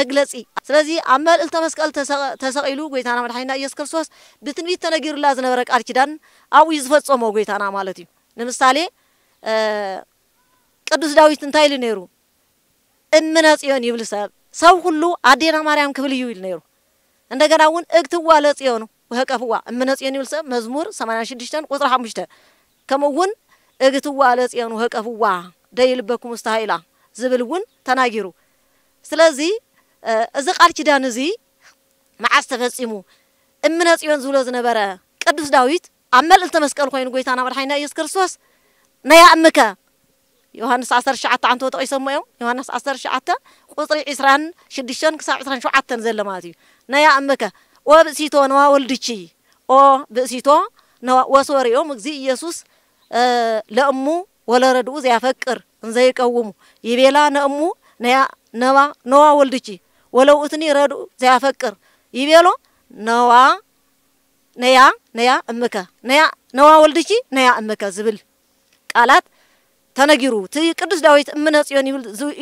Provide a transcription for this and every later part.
መግለፂ ስለዚ ኣብ መልእልተ መስቀል ተሰቂሉ ጎይታና መድሓኒና ኢየሱስ ክርስቶስ ብትንቢት ተነጊሩላ ዝነበረ ቃል ኪዳን ኣብኡ ዝፈፀሞ ጎይታና ማለት እዩ ንምሳሌ ቅዱስ ዳዊት እንታይ ኢሉ ነይሩ እምነ ጽዮን ይብል ሰብ ሰብ ኩሉ ኣዴና ማርያም ክብል እዩ ኢሉ ነይሩ እንደገና እውን እግትዋ ለጽዮኑ ወህቀፍዋ እምነ ጽዮን ይብል ሰብ መዝሙር 86 ቁጥሪ 5 ከምኡ እውን እግትዋ ለጽዮኑ ወህቀፍዋ ደይልበኩም ስተሃኢላ ዝብል እውን ተናጊሩ ስለዚ እዚ ቃል ኪዳን እዚ መዓዝ ተፈፂሙ እምነ ፅዮን ዝብሎ ዝነበረ ቅዱስ ዳዊት ኣብ መልእልተ መስቀል ኮይኑ ጎይታና መድሓይና ኢየሱስ ክርስቶስ ናያ እምከ ዮሃንስ 19 ዓንተ ጠቂሶሞ እዮም ዮሃንስ 19 ቁፅሪ 26 ክሳብ 27 ዘሎ ማለት እዩ ናያ እምከ ኦ ብእሲቶ ነዋ ወልድቺ ኦ ብእሲቶ ወሶሪኦም እግዚ ኢየሱስ ለእሙ ወለረድኡ ዘያፈቅር እንዘይቀውሙ ይቤላ ነእሙ ነያ ነባ ነዋ ወልድቺ ወለው እትኒ ረዱ ዘያፈቅር ይቤሎ ነዋ ነያ ነያ እምከ ነያ ነዋ ወልድቺ ነያ እምከ ዝብል ቃላት ተነጊሩ እቲ ቅዱስ ዳዊት እምነ ጽዮን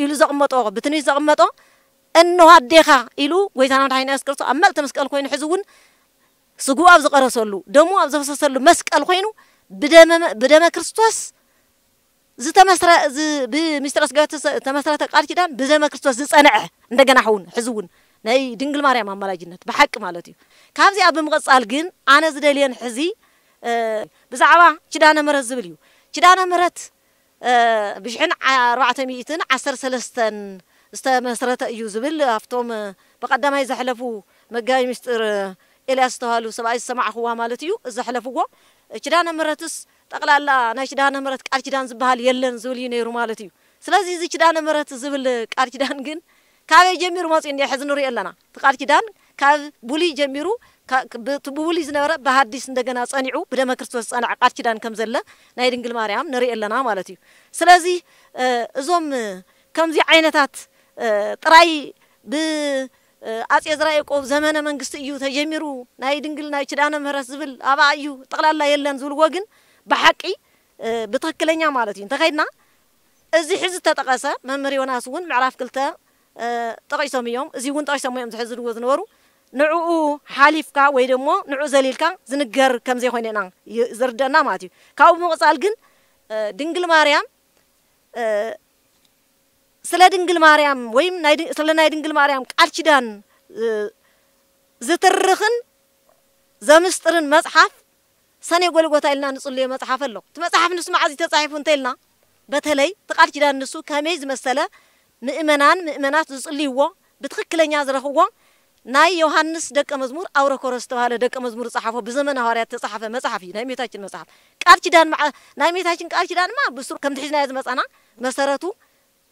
ኢሉ ዘቕመጦ ብትንቢት ዘቕመጦ እንሆ ኣዴኻ ኢሉ ጎይታና መድሓኒትና ኢየሱስ ክርስቶስ ኣብ መልእቲ መስቀል ኮይኑ ሕዚ እውን ስጉኡ ኣብ ዝቐረሰሉ ደሙ ኣብ ዘፈሰሰሉ መስቀል ኮይኑ ብደመ ክርስቶስ ብምስጢረ ስጋ ተመስረተ ቃል ኪዳን ብዘመ ክርስቶስ ዝፀንዐ እንደገና ኸውን ሕዚ እውን ናይ ድንግል ማርያም ኣማላጅነት ብሓቂ ማለት እዩ ካብዚኣ ብምቕፃል ግን ኣነ ዝደልየን ሕዚ ብዛዕባ ኪዳነ ምሕረት ዝብል እዩ ኪዳነ ምሕረት ብሽሕን ኣርባዕተ ሚኢትን ዓሰርተ ሰለስተን ዝተመስረተ እዩ ዝብል ኣብቶም ብቐዳማይ ዘሕለፉ መጋቢ ምስጢር ኤልያስ ዝተባሃሉ ሰብኣይ ዝሰማዕኽዋ ማለት እዩ ዘሕለፍዎ ኪዳነ ምሕረትስ ጠቅላላ ናይ ኪዳነ ምሕረት ቃል ኪዳን ዝበሃል የለን ዝብል እዩ ነይሩ ማለት እዩ ስለዚ እዚ ኪዳነ ምሕረት ዝብል ቃል ኪዳን ግን ካበይ ጀሚሩ መፅኡ እንዲ ሕዚ ንሪኦ ኣለና እቲ ቃል ኪዳን ካብ ብሉይ ጀሚሩ ብብሉይ ዝነበረ ብሃዲስ እንደገና ፀኒዑ ብደመ ክርስቶስ ዝፀንዐ ቃል ኪዳን ከም ዘለ ናይ ድንግል ማርያም ንሪኦ ኣለና ማለት እዩ ስለዚ እዞም ከምዚ ዓይነታት ጥራይ ብኣፄ ዝራ ያቆብ ዘመነ መንግስቲ እዩ ተጀሚሩ ናይ ድንግል ናይ ኪዳነ ምሕረት ዝብል ኣብኣ እዩ ጠቕላላ የለን ዝብልዎ ግን بحقي بتكلني مالتي انت خيدنا ازي حز تتقاسا ممري وناس ون معرف كلتا تقيسهم يوم ازي ون تقيسهم يوم تحز الوزن ورو نعو حليفك ወይ ደሞ ንዑ ዘሊልካ ዝንገር ከም ዘይኮነ ኢና ዝርደአና ማለት እዩ ካብኡ ብምቕፃል ግን ድንግል ማርያም ስለ ድንግል ማርያም ወይም ስለ ናይ ድንግል ማርያም ቃል ኪዳን ዝትርኽን ዘምስጥርን መፅሓፍ ሰኔ ጎልጎታ ኢልና ንፅልዮ መፅሓፍ ኣሎ እቲ መፅሓፍ ንሱ መዓዝ ተፃሒፉ እንተኢልና በተለይ ትቓል ኪዳን ንሱ ከመይ ዝመሰለ ምእመናን ምእመናት ዝፅልይዎ ብትኽክለኛ ዝረኽብዎ ናይ ዮሃንስ ደቀ መዝሙር ኣውረኮሮስ ዝተባሃለ ደቀ መዝሙር ዝፀሓፎ ብዘመነ ሐዋርያት ተፃሓፈ መፅሓፍ እዩ ናይ ሜታችን መፅሓፍ ቃል ኪዳን ናይ ሜታችን ቃል ኪዳን ማ ብሱ ከም ትሒዝናዮ ዝመፃና መሰረቱ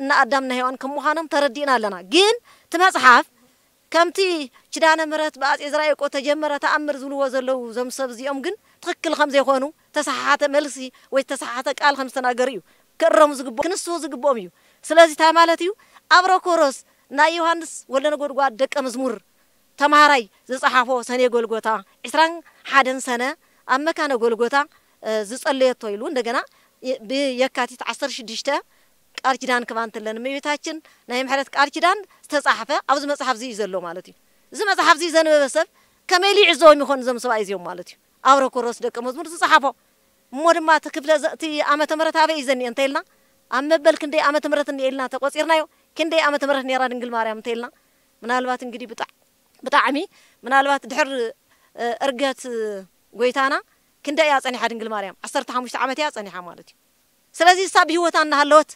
እና ኣዳምና ሔዋን ከም ምዃኖም ተረዲእና ኣለና ግን እቲ መፅሓፍ ከምቲ ኪዳነ ምሕረት ብኣፄ ዝራኤቆ ተጀመረ ተኣምር ዝብልዎ ዘለው ዞም ሰብ እዚኦም ግን ትክክል ከም ዘይኮኑ ተሰሓሓተ መልሲ ወይ ተሰሓሓተ ቃል ከም ዝተናገሩ እዩ ከረሙ ዝግብኦ ክንስሑ ዝግብኦም እዩ ስለዚ ታ ማለት እዩ ኣብረ ኮሮስ ናይ ዮሃንስ ወለ ነጎድጓድ ደቀ መዝሙር ተምሃራይ ዝፀሓፎ ሰኔ ጎልጎታ 21 ሰነ ኣብ መካነ ጎልጎታ ዝጸለየቶ ኢሉ እንደገና ብየካቲት 16 ቃል ኪዳን ክባን ተለን እመቤታችን ናይ ምሕረት ቃል ኪዳን ዝተጻሕፈ ኣብዚ መጽሓፍ እዚ እዩ ዘሎ ማለት እዩ እዚ መጽሓፍ እዚ ዘንበበ ሰብ ከመይ ሊዕዝቦም ይኾኑ እዞም ሰብኣይ እዚኦም ማለት እዩ አብረ ኮሮስ ደቀ መዝሙር ዝፀሓፎ እሞ ድማ እቲ ክፍለ እቲ ዓመተ ምህረት ኣበይ እዩ ዘኒአ እንተይልና ኣብ መበል ክንደይ ዓመተ ምህረት እኒአ ኢልና ተቆፂርናዮ ክንደይ ዓመተ ምህረት ነራ ድንግል ማርያም እንተይልና ምናልባት እንግዲህ ብጣዕሚ ምናልባት ድሕር እርገት ጎይታና ክንደይ እያ ፀኒሓ ድንግል ማርያም ዓሰርተ ሓሙሽተ ዓመት እያ ፀኒሓ ማለት እዩ ስለዚ ሳ ብሂወታ እናሃለወት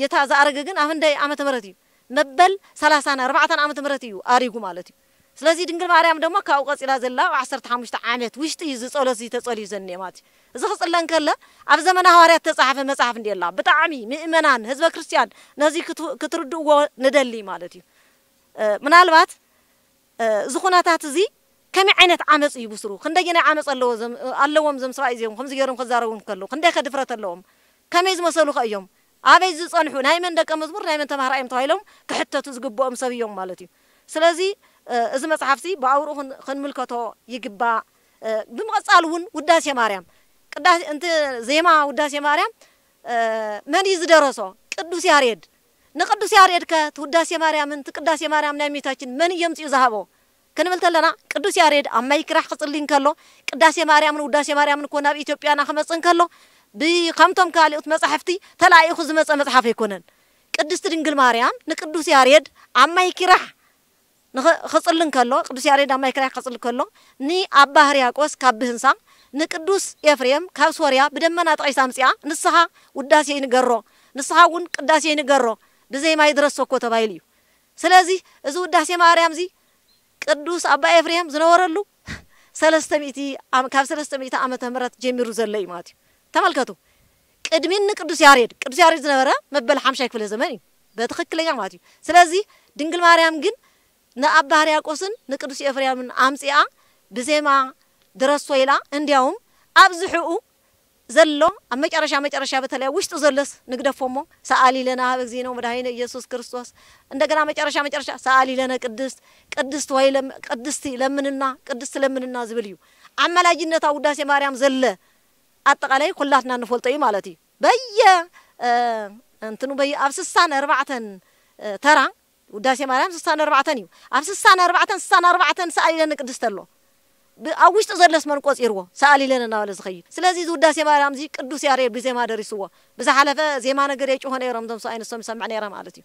ጌታ ዝኣረገ ግን ኣብ ክንደይ ዓመተ ምህረት እዩ መበል ሰላሳን ኣርባዕታን ዓመተ ምህረት እዩ ኣሪጉ ማለት እዩ ስለዚ ድንግል ማርያም ደሞ ካብኡ ቀፂላ ዘላ ኣብ ዓሰርተ ሓሙሽተ ዓመት ውሽጢ እዩ ዝፀሎት ዝተፀልዩ ዘኒአ ማለት እዩ እዚ ክፅለን ከለ ኣብ ዘመነ ሃዋርያት ተፃሓፈ መፅሓፍ እንዲ ኣላ ብጣዕሚ ምእመናን ህዝበ ክርስትያን ነዚ ክትርድእዎ ንደሊ ማለት እዩ ምናልባት እዚ ኩነታት እዚ ከመይ ዓይነት ዓመፅ እዩ ብስሩ ክንደየናይ ዓመፅ ኣለዎም ዞም ሰብኣይ እዚኦም ከምዚ ገይሮም ክዛረቡን ከለዉ ክንደይ ከድፍረት ኣለዎም ከመይ ዝመሰሉ ኸ እዮም ኣበይ ዝፀንሑ ናይ መን ደቀ መዝሙር ናይ መን ተማሃራዮም ተባሂሎም ክሕተቱ ዝግብኦም ሰብ እዮም ማለት እዩ ስለዚ እዚ መፅሓፍ እዚ ብኣውርኡ ክንምልከቶ ይግባእ ብምቕፃል እውን ውዳሴ ማርያም ቅዳሴ ዜማ ውዳሴ ማርያም መን እዩ ዝደረሶ ቅዱስ ያሬድ ንቅዱስ ያሬድ ከ ውዳሴ ማርያምን ቅዳሴ ማርያም ናይ ሜታችን መን እዮም ፅኡ ዝሃቦ ክንብል ከለና ቅዱስ ያሬድ ኣብ ማይ ክራሕ ክፅሊ ከሎ ቅዳሴ ማርያምን ውዳሴ ማርያምን ኮ ናብ ኢትዮጵያና ክመፅእ ከሎ ብከምቶም ካልኦት መፅሕፍቲ ተላኢኹ ዝመፀ መፅሓፍ ኣይኮነን ቅድስቲ ድንግል ማርያም ንቅዱስ ያሬድ ኣብ ማይ ኪራሕ ንኽፅሊ ከሎ ቅዱስ ያሬዳ ማይ ክራይ ክፅል ከሎ ንኣባ ሕርያቆስ ካብ ብህንሳ ንቅዱስ ኤፍሬም ካብ ሶርያ ብደመና ጠቂሳ ምፅያ ንስኻ ውዳሴ ይንገሮ ንስኻ እውን ቅዳሴ ይንገሮ ብዘይ ማይ ድረሶ እኮ ተባሂሉ እዩ ስለዚ እዚ ውዳሴ ማርያም እዚ ቅዱስ ኣባ ኤፍሬም ዝነበረሉ ካብ 3 ሰለስተ ሚእቲ ዓመተ ምህረት ጀሚሩ ዘሎ እዩ ማለት እዩ ተመልከቱ ቅድሚኒ ንቅዱስ ያሬድ ቅዱስ ያሬድ ዝነበረ መበል ሓምሻይ ክፍለ ዘመን እዩ በትክክለኛ ማለት እዩ ስለዚ ድንግል ማርያም ግን ንኣባ ሕርያቆስን ንቅዱስ ኤፍርያምን ኣምፂኣ ብዜማ ድረሶ ኢላ እንዲያውም ኣብ ዝሕኡ ዘሎ ኣብ መጨረሻ መጨረሻ በተለይ ውሽጡ ዘሎስ ንግደፎ እሞ ሰኣሊ ለና ሃበ እግዚእነ መድኃኒነ ኢየሱስ ክርስቶስ እንደገና መጨረሻ መጨረሻ ሰኣሊ ለነ ቅድስት ቅድስት ወይ ቅድስቲ ለምንና ቅድስቲ ለምንና ዝብል እዩ ኣመላጅነት ኣብ ውዳሴ ማርያም ዘለ ኣጠቃላይ ኩላትና ንፈልጦ እዩ ማለት እዩ በየ እንትኑ በየ ኣብ ስሳን ኣርባዕተን ተራ ውዳሴ ማርያም 64 እዩ ኣብ 64 64 ሰኣሊለኒ ቅድስት ኣሎ ኣብ ውሽጢ ዘለስ መን ቆፂርዎ ሰኣሊለን እናበለ ዝኸይድ ስለዚ እዚ ውዳሴ ማርያም እዚ ቅዱስ ያሬድ ብዜማ ደሪስዎ ብዝሓለፈ ዜማ ነገር የጭሆ ነይሮም እቶም ሰብኣይ ንሶም ይሰምዕ ነይረ ማለት እዩ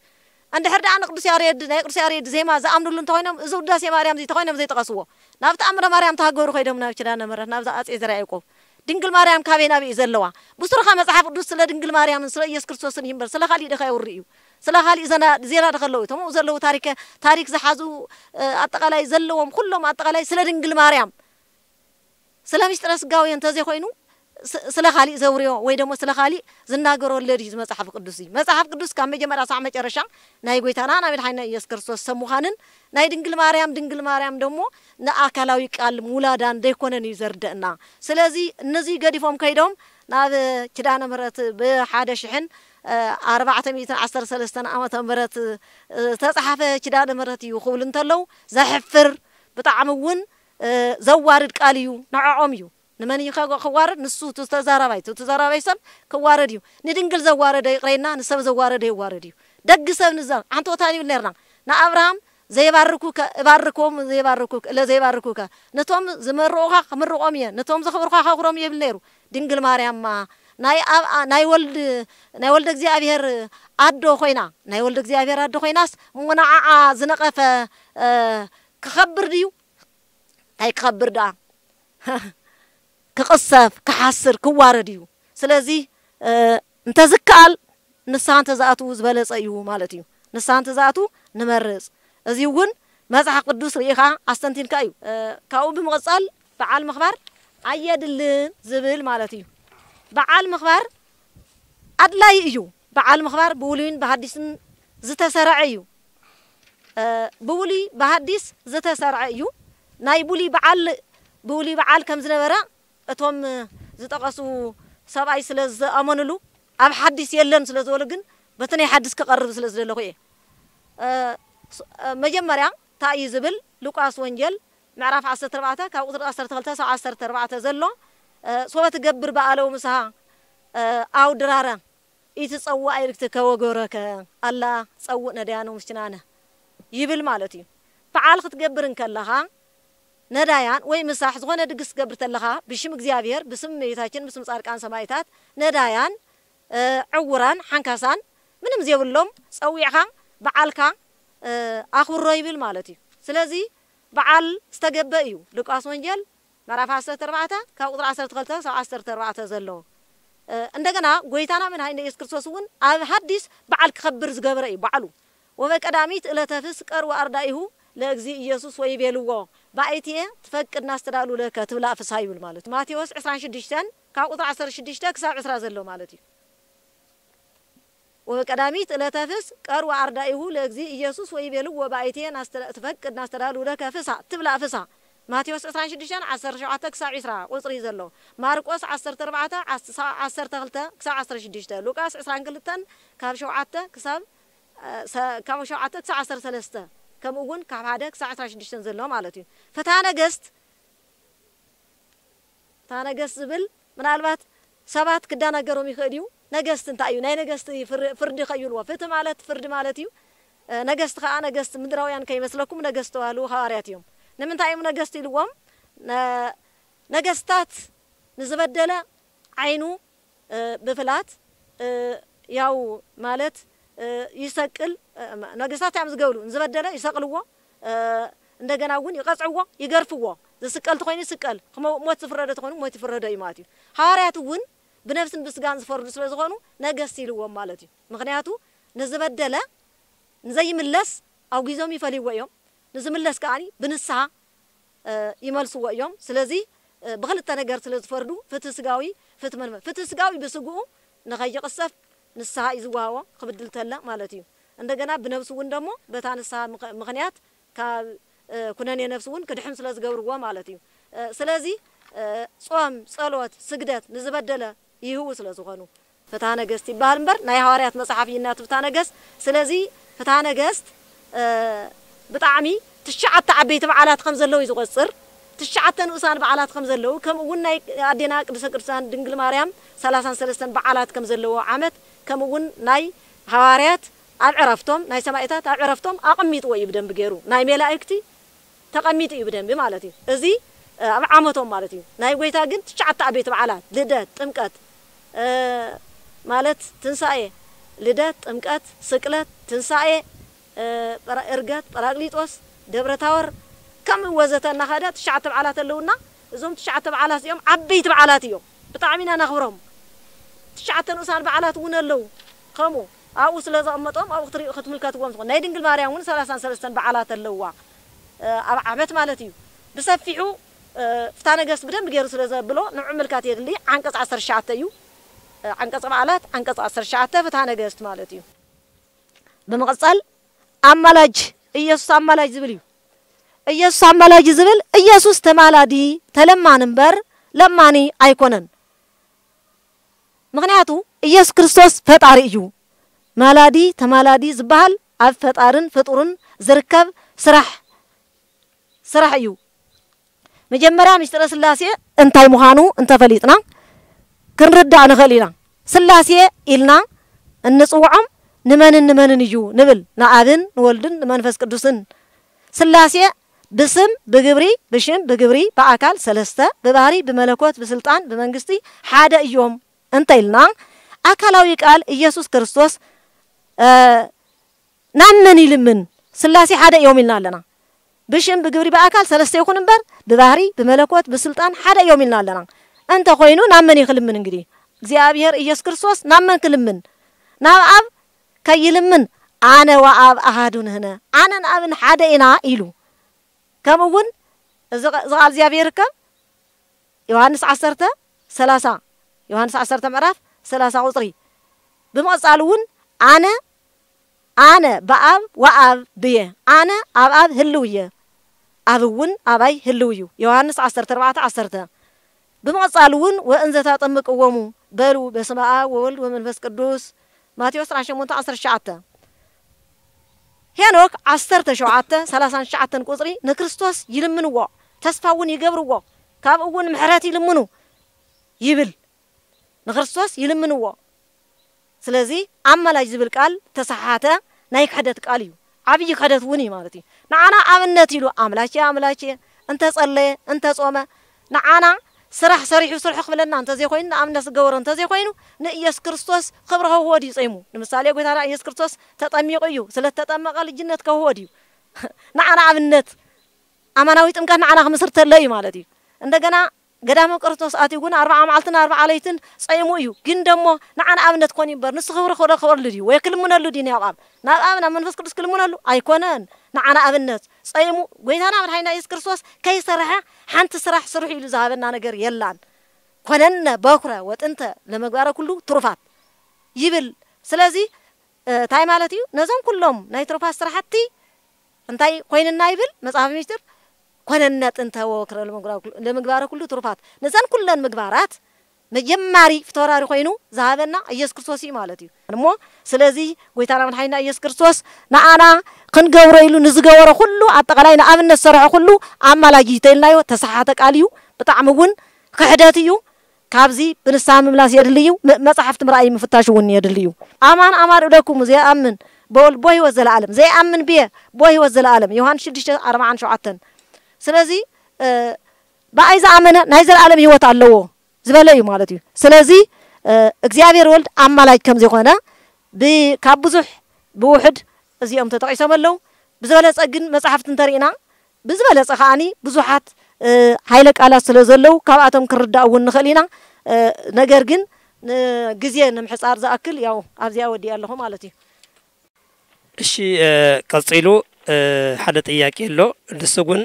እንድሕር ደኣ ንቅዱስ ያሬድ ናይ ቅዱስ ያሬድ ዜማ ዝኣምንሉ እንተኮይኖም እዚ ውዳሴ ማርያም እዚ ተኮይኖም ዘይጠቐስዎ ናብቲ ኣምረ ማርያም ተሃገሩ ኮይዶም ናብ ችዳነ ምሕረት ናብዛ ኣፄ ዘርአ ያቆብ ድንግል ማርያም ካበይ ናብኢ ዘለዋ ብስሩኻ መፅሓፍ ቅዱስ ስለ ድንግል ማርያምን ስለ ኢየሱስ ክርስቶስን ይምበር ስለ ካሊእ ደኻ የውሪ እዩ ስለ ካልእ ዜና ተኸለዉ እቶም ዘለዉ ታሪክ ታሪክ ዝሓዙ ኣጠቃላይ ዘለዎም ኩሎም ኣጠቃላይ ስለ ድንግል ማርያም ስለ ምስጢረ ስጋዊ እንተዘይኮይኑ ስለ ካልእ ዘውርዮ ወይ ደግሞ ስለ ካልእ ዝናገሮ ወለድ እዩ መፅሓፍ ቅዱስ እዩ መፅሓፍ ቅዱስ ካብ መጀመርያ ሳዕ መጨረሻ ናይ ጎይታና ናብ ድሓይና ኢየሱስ ክርስቶስ ሰብ ምዃንን ናይ ድንግል ማርያም ድንግል ማርያም ደግሞ ንኣካላዊ ቃል ምውላዳ እንደይኮነን እዩ ዘርድአና ስለዚ እነዚ ገዲፎም ከይዶም ናብ ኪዳነ ምህረት ብሓደ ሽሕን ኣርባዕተ ሚእትን ዓሰርተ ሰለስተን ዓመተ ምህረት ዝተፃሓፈ ኪዳነ ምህረት እዩ ክብሉ እንተለዉ ዘሕፍር ብጣዕሚ እውን ዘዋርድ ቃል እዩ ንዕዖም እዩ ንመን እዩ ክዋርድ ንሱ ተዛራባይ ተዛራባይ ሰብ ክዋረድ እዩ ንድንግል ዘዋረደ ይቅረይና ንሰብ ዘዋረደ ይዋረድ እዩ ደግ ሰብ ንዛ ሓንቲ ቦታ ንብል ነርና ንኣብርሃም ዘይባርኩከ እባርኮም ዘይባርኩከ ነቶም ዝመርቑኻ ክምርቖም እየ ነቶም ዘኽብሩኻ ከኽብሮም እየ ይብል ነይሩ ድንግል ማርያምማ ናይ ወልድ እግዚኣብሔር ኣዶ ኮይና ናይ ወልድ እግዚኣብሔር ኣዶ ኮይናስ ሞናዓዓ ዝነቐፈ ክኸብር ድዩ እንታይ ክኸብር ደኣ ክቕሰፍ ክሓስር ክዋረድ እዩ ስለዚ እንተዝከኣል ንስሓ እንተዝኣትዉ ዝበለፀ እዩ ማለት እዩ ንስሓ እንተዝኣትዉ ንመርፅ እዚ እውን መፅሓፍ ቅዱስ ርኢኻ ኣስተንቲንካ እዩ ካብኡ ብምቕፃል በዓል ምኽባር ኣየድልን ዝብል ማለት እዩ በዓል ምኽባር ኣድላይ እዩ በዓል ምኽባር ብውሉይን ብሃዲስን ዝተሰርዐ እዩ ብውሉይ ብሃዲስ ዝተሰርዐ እዩ ናይ ብሉይ በዓል ብውሉይ በዓል ከም ዝነበረ እቶም ዝጠቐሱ ሰብኣይ ስለ ዝኣመንሉ ኣብ ሓዲስ የለን ስለ ዝበሉ ግን በቲ ናይ ሓዲስ ክቐርብ ስለ ዝደለኹ እየ መጀመርያ እንታይ እዩ ዝብል ሉቃስ ወንጀል ምዕራፍ 14 ካብ ቁጥሪ 12 ሳብ 14 ዘሎ ሶበ ትገብር በአለው ምስሃ አው ድራራ ኢትጸዋዕ ይርክትከ አላ ጸውእ ነዳያኖ ምስችናነ ይብል ማለት እዩ በዓል ክትገብር እንከለኻ ነዳያን ወይ ምሳሕ ዝኾነ ድግስ ክትገብር ተለኻ ብሽም እግዚኣብሔር ብስም እመቤታችን ብስም ጻድቃን ሰማይታት ነዳያን ዕውራን ሓንካሳን ምንም ዘይብሎም ጸዊዕኻ በዓልካ ኣኽብሮ ይብል ማለት እዩ ስለዚ በዓል ዝተገበ እዩ ሉቃስ ወንጀል ምዕራፍ 14 ካብ ቁጥሪ 12 ሳብ 14 ዘሎ እንደገና ጎይታና መድሃኒና ኢየሱስ ክርስቶስ እውን ኣብ ሃዲስ በዓል ክኸብር ዝገበረ እዩ በዓሉ ወበቀዳሚት ዕለተ ፍስቀር ወኣርዳኢሁ ለእግዚ ኢየሱስ ወይ ቤልዎ ባእትየ ትፈቅድና ዝተዳሉ ለከ ትብላ ፍሳ ይብል ማለት እዩ ማቴዎስ 26 ካብ ቁጥሪ 16 ክሳብ 20 ዘሎ ማለት እዩ ወበቀዳሚት ዕለተ ፍስቀር ወኣርዳኢሁ ለእግዚ ኢየሱስ ወይ ቤልዎ ባእትየ ትፈቅድና ዝተዳሉ ለከ ፍሳ ትብላ ፍሳ ማቴዎስ 26 17 ክሳብ 20 ቁፅሪ ዘሎ ማርቆስ 14 12 ክሳብ 16 ሉቃስ 22 ካብ 7 ክሳብ ካብ 7 ክሳብ 13 ከምኡ እውን ካብ 1 ክሳብ 16 ዘሎ ማለት እዩ ፍትሐ ነገስት ፍትሐ ነገስት ዝብል ምናልባት ሰባት ክዳናገሮም ይኽእል እዩ ነገስት እንታይ እዩ ናይ ነገስቲ ፍርዲ ከይብልዎ ፍትህ ማለት ፍርዲ ማለት እዩ ነገስቲ ከዓ ነገስቲ ምድራውያን ከይመስለኩም ነገስቲ ተባህሉ ሐዋርያት እዮም ንምንታይ እዮም ነገስቲ ኢልዎም ነገስታት ንዝበደለ ዓይኑ ብፍላት ያው ማለት ይሰቅል ነገስታት እዮም ዝገብሉ ንዝበደለ ይሰቅልዎ እንደገና እውን ይቀፅዕዎ ይገርፍዎ ዝስቀል ተኮይኑ ይስቀል ሞት ዝፍረደ ተኮይኑ ሞት ይፍረደ እዩ ማለት እዩ ሃዋርያት እውን ብነፍስን ብስጋን ዝፈርዱ ስለ ዝኾኑ ነገስቲ ኢልዎም ማለት እዩ ምክንያቱ ንዝበደለ ንዘይምለስ ኣብ ግዞም ይፈልይዎ እዮም نزملس كاني يمال يملس ويوم سلازي بغلت انا قرت لتفردو فتسقاوي فتمن فتسقاوي بسقو نغير قصف نسعى زواو خبدل تلا مالتي عندنا بنفس وندمو بتان سا مغنيات ك كناني نفس ون كدحم سلاز غورو مالتي سلازي صوم صلوات سجدات نزبدل يهو سلاز غنو فتانا قست بارمبر ناي حواريات مصحفي ناتو فتانا قست سلازي فتانا قست ብጣዕሚ ትሽዓተ ዓበይቲ በዓላት ከም ዘለዉ እዩ ዝቆፅር ትሽዓተ ንኡሳን በዓላት ከም ዘለዉ ከምኡ እውን ናይ ኣዴና ቅዱሰ ቅዱሳን ድንግል ማርያም ሰላሳን ሰለስተን በዓላት ከም ዘለዎ ዓመት ከምኡ እውን ናይ ሃዋርያት ኣብ ዕረፍቶም ናይ ሰማይታት ኣብ ዕረፍቶም ኣቐሚጥዎ እዩ ብደንቢ ገይሩ ናይ መላእክቲ ተቐሚጡ እዩ ብደንቢ ማለት እዩ እዚ ኣብ ዓመቶም ማለት እዩ ናይ ጎይታ ግን ትሽዓተ ዓበይቲ በዓላት ልደት ጥምቀት ማለት ትንሳኤ ልደት ጥምቀት ስቅለት ትንሳኤ ارغات براغليتوس دبرة تاور كم وزت النخادات شعت بعلات اللونا زوم تشعة بعلات يوم عبيت بعلات يوم بتعمينا نخبرهم تشعة نسان بعلات ون اللو خمو أو سلا زمتهم أو خطري أخت ملكات قوم تقول نيدن قل ماريا ون سلاسان سلسان بعلات اللوا عبت مالتي بسفيعو فتانا جس بدم بغير سلا زبلو نوع ملكات يدلي عنقص عصر شعة يو عنقص بعلات عنقص عصر شعة فتانا قص مالتي بمقصل አማላጅ ኢየሱስ አማላጅ ዝብል እዩ ኢየሱስ አማላጅ ዝብል ኢየሱስ ተማላዲ ተለማን እምበር ለማኒ ኣይኮነን። ምክንያቱ ኢየሱስ ክርስቶስ ፈጣሪ እዩ። ማላዲ ተማላዲ ዝበሃል ኣብ ፈጣርን ፍጡርን ዝርከብ ስራሕ ስራሕ እዩ። መጀመርያ ምስጢረ ስላሴ እንታይ ምዃኑ እንተፈሊጥና ክንርዳእ ንኽእል ኢና። ስላሴ ኢልና እንፅውዖም ንመንን ንመንን እዩ ንብል ንአብን ንወልድን ንመንፈስ ቅዱስን ስላሴ ብስም ብግብሪ ብሽም ብግብሪ በአካል ሰለስተ ብባህሪ ብመለኮት ብስልጣን ብመንግስቲ ሓደ እዮም እንተ ኢልና አካላዊ ቃል ኢየሱስ ክርስቶስ ናመን ይልምን ስላሴ ሓደ እዮም ኢልና ኣለና ብሽም ብግብሪ በአካል ሰለስተ ይኹን እምበር ብባህሪ ብመለኮት ብስልጣን ሓደ እዮም ኢልና ኣለና እንተ ኮይኑ ናመን ይክልምን እንግዲህ እግዚኣብሔር ኢየሱስ ክርስቶስ ናመን ክልምን ናብ ኣብ كيلمن أنا وأب أحدون هنا أنا أبن حدا إنا إلو كم ون زغال زيابيركم يوهانس عسرته سلاسة يوهانس عسرته معرف سلاسة عطري بما ون أنا أنا بأب وأب بيه أنا أب أب هلوية أب أباي أبي هلويو يوهانس عسرته ربعة بما بمقصال ون وإنزة تطمك أومو بلو بسماء وولد ومنفس الدوس ماتيوس راشي مونتا عصر شعبتا هنوك عصرت شعبتا سلاسان شعبتا قصري نكريستوس يلمنوا تسفاون يقبروا كاب أول محراتي يلمنوا يبل نكريستوس يلمنوا سلازي أما لا يزبل قال تسحاتا نايك حدت قاليو عبي حدت وني مالتي نعنا أمنتي لو أملاشي أملاشي أنت صلي أنت صومة نعنا ስራሕ ሰሪሑ ስርሑ ክብለና እንተዘይኮይኑ ንኣብነት ዝገበሮ እንተዘይኮይኑ ንኢየሱስ ክርስቶስ ክብሪ ከህወ ድዩ ፀይሙ ንምሳሌ ጎይታና ኢየሱስ ክርስቶስ ተጠሚቑ እዩ ስለተጠመቐ ልጅነት ከህወ ድዩ ንዓና ኣብነት ኣማናዊ ጥምቀት ንዓና ክምስርት ኣሎ እዩ ማለት እዩ እንደገና ገዳመ ክርስቶስ ኣትዩ እውን ኣርባዓ መዓልትን ኣርባዓ ለይትን ፀይሙ እዩ ግን ደሞ ንዓና ኣብነት ኮን ይበር ንሱ ክብሪ ክብለክበሉ ድዩ ወይ ክልምነሉ ድዩ ናብኣብ ናብ ኣብ ናብ መንፈስ ቅዱስ ክልምነሉ ኣይኮነን ንዓና ኣብነት ጸይሙ ጎይታና መድኃኒና ኢየሱስ ክርስቶስ ከይሰርሐ ሓንቲ ስራሕ ስርሑ ኢሉ ዝሃበና ነገር የላን ኮነነ በኩረ ወጥንተ ለመግባረ ኩሉ ትሩፋት ይብል ስለዚ እንታይ ማለት እዩ ነዞም ኩሎም ናይ ትሩፋት ስራሕቲ እንታይ ኮይንና ይብል መፅሓፍ ሚኒስትር ኮነነ ጥንተ ወክረ ለምግባረ ኩሉ ትሩፋት ነዘን ኩለን ምግባራት መጀማሪ ፍትወራሪ ኮይኑ ዝሃበና ኢየሱስ ክርስቶስ እዩ ማለት እዩ እሞ ስለዚ ጎይታና መድሓኒና ኢየሱስ ክርስቶስ ንኣና ክንገብሮ ኢሉ ንዝገበሮ ኩሉ ኣጠቃላይ ንኣብነት ዝሰርሖ ኩሉ ኣማላጅ ተኢልናዮ ተሰሓተ ቃል እዩ ብጣዕሚ እውን ክሕደት እዩ ካብዚ ብንስሓ ምምላስ የድሊ እዩ መፅሓፍቲ ምርኣይ ምፍታሽ እውን የድሊ እዩ ኣማን ኣማን እብለኩም ዘይኣምን በወል ቦ ሂወት ዘለኣለም ዘይኣምን ብየ ቦ ሂወት ዘለኣለም ዮሃንስ 6 ኣርባዓን ሸውዓተን ስለዚ ብኣይ ዝኣመነ ናይ ዘለኣለም ሂወት ኣለዎ ዝበለ እዩ ማለት እዩ ስለዚ እግዚኣብሔር ወልድ ኣማላጅ ከም ዘይኮነ ካብ ብዙሕ ብውሕድ እዚኦም ተጠቂሶም ኣለዉ ብዝበለፀ ግን መፅሓፍቲ እንተሪእና ብዝበለፀ ከዓኒ ብዙሓት ሃይለ ቃላት ስለ ዘለዉ ካብኣቶም ክርዳእ እውን ንኽእል ኢና ነገር ግን ግዜ ንምሕፃር ዝኣክል ያው ኣብዚኣ ወዲእ ኣለኹ ማለት እዩ እሺ ቀፂሉ ሓደ ጥያቄ ኣሎ ንሱ እውን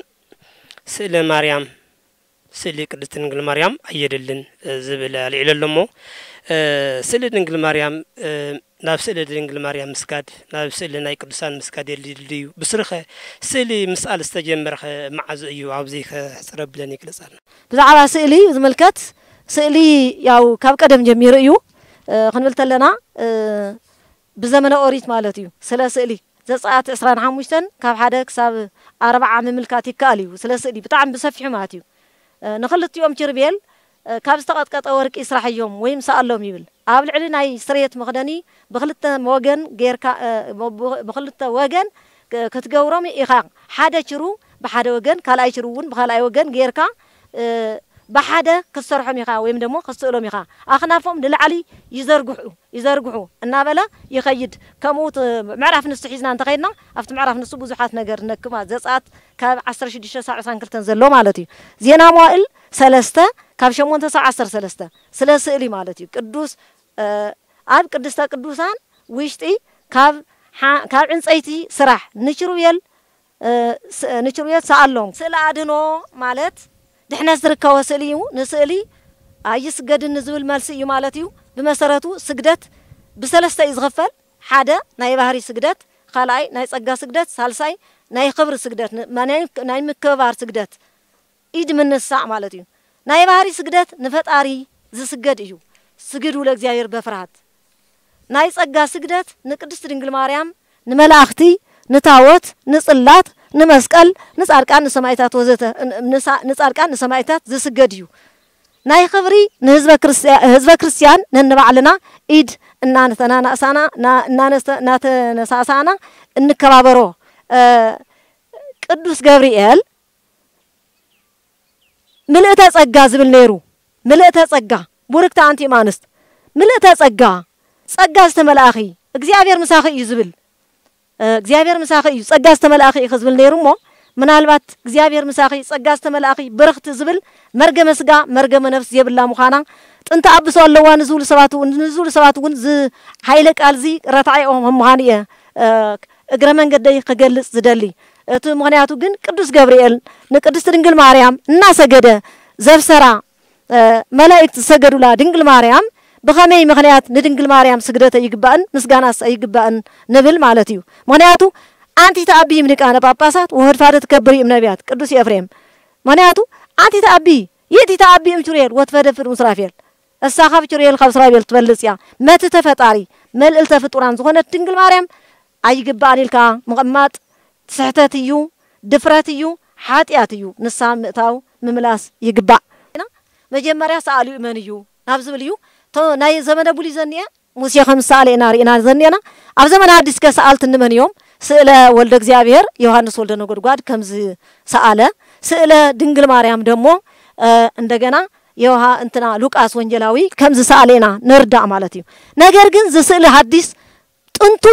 ስእለ ማርያም ስእሊ ቅድስቲ ድንግል ማርያም ኣየድልን ዝብል ኣልዒሉ ኣሎ እሞ ስእሊ ድንግል ማርያም ناب سئل درنجل مريم مسكاد ناب سئل ناي كرسان مسكاد اللي اللي بصرخه سئل مسألة استجمر خ معز أيو عبزي خ سرب لني كرسان بس على سئلي بس ملكت سئلي ياو كاب قدم جميل أيو خنقول تلنا بزمن أوريت مالتي سلا سئلي ذا ساعات إسران حمشتن كاب حدك ساب أربع عام ملكاتي كاليو سلا سئلي بتعم بصفح ماتيو نخلط يوم تربيل كاب استقطت كتورك إسرح يوم ويم سألهم يبل قبل علنا أي سرية مغدني بخلت موجن غير كا بخلت وجن كتجورهم إخاق حدا شرو بحدا وجن كلا شروون بخلا وجن غير كا ብሓደ ክሰርሖም ኢኻ ወይም ደሞ ክስእሎም ኢኻ ኣኽናፎም ንላዕሊ ይዘርግሑ ይዘርግሑ እናበለ ይኸይድ ከምኡ ምዕራፍ ንሱ ሒዝና እንተኸይድና ኣብቲ ምዕራፍ ንሱ ብዙሓት ነገር ነክማ ዘፃት ካብ 16 ሳብ 22 ዘሎ ማለት እዩ ዜና መዋእል ሰለስተ ካብ 8 ሳብ 13 ስለ ስእሊ ማለት እዩ ቅዱስ ኣብ ቅድስተ ቅዱሳን ውሽጢ ካብ ካብ ዕንፀይቲ ስራሕ ንችሩቤል ንችሩቤል ሰኣሎም ስእሊ ኣድህኖ ማለት دحنا زركوا سأليو نسألي أيس قد النزول مالسي مالتيو بمسارته سجدت بسلسة يزغفل حدا ناي بهري سجدت خلاي ناي سجى سجدت سالساي ناي خبر سجدت ما ناي ناي مكبار سجدت إيد من الساعة مالتيو ناي بهري سجدت نفت أري زي سجد إيو سجد ولا زيير بفرات ناي سجى سجدت نقدس رجل مريم نملاختي نتاوت نصلات ንመስቀል ንጻድቃን ንሰማይታት ወዘተ ንጻድቃን ንሰማይታት ዝስገድ እዩ ናይ ክብሪ ንህዝበ ክርስቲያን ነንባዕልና ኢድ እናተናናእሳና እናተነሳሳና እንከባበሮ ቅዱስ ገብርኤል ምልእተ ጸጋ ዝብል ነይሩ ምልእተ ጸጋ ቡርክታ አንቲ እም ምልእተ ጸጋ ጸጋ ዝተመላእኺ ምሳኺ እዩ ዝብል እግዚአብሔር ምሳኺ እዩ ጸጋ ዝተመላእኺ እዩ ክዝብል ነይሩ እሞ ምናልባት እግዚአብሔር ምሳኺ ጸጋ ዝተመላእኺ ብርክቲ ዝብል መርገመ ስጋ መርገመ ነፍስ የብላ ምዃና ጥንተ ኣብሶ ኣለዋ ንዝብሉ ሰባት ንዝብሉ ሰባት እውን ዝሓይለ ቃል ዚ ረታዒኦም ምዃኑ እየ እግረ መንገደይ ክገልጽ ዝደሊ እቲ ምክንያቱ ግን ቅዱስ ገብርኤል ንቅድስቲ ድንግል ማርያም እናሰገደ ዘብሰራ መላእክት ዝሰገዱላ ድንግል ማርያም ብኸመይ ምክንያት ንድንግል ማርያም ስግደተ ይግባእን ምስጋናስ ኣይግባእን ንብል ማለት እዩ ምክንያቱ ኣንቲ ተኣቢ ምኒቃነ ጳጳሳት ወህድፋደ ትከብር እዮም ነቢያት ቅዱስ ኤፍሬም ምክንያቱ ኣንቲ ተኣቢ ይእቲ ተኣቢ እም ችርኤል ወትፈደፍድ ምስራፍኤል እሳ ካብ ችርኤል ካብ ስራቤል ትበልፅ እያ መቲ ተፈጣሪ መልእልተ ፍጡራን ዝኾነት ድንግል ማርያም ኣይግባእን ኢልካ ምቕማጥ ስሕተት እዩ ድፍረት እዩ ሓጢኣት እዩ ንሳ ምእታው ምምላስ ይግባእ መጀመርያ ሰኣልኡ መን እዩ ናብ ዝብል እዩ ቶ ናይ ዘመነ ብሉይ ዘኒአ ሙሴ ከም ዝሰኣለ ርኢና ዘኒአና ኣብ ዘመነ ኣዲስ ከ ሰኣልቲ ንመን እዮም ስእለ ወልደ እግዚኣብሄር ዮሃንስ ወልደ ነጎድጓድ ከም ዝሰኣለ ስእለ ድንግል ማርያም ደሞ እንደገና የውሃ እንትና ሉቃስ ወንጀላዊ ከም ዝሰኣለ ኢና ንርዳእ ማለት እዩ ነገር ግን ዝስእሊ ሃዲስ ጥንቱ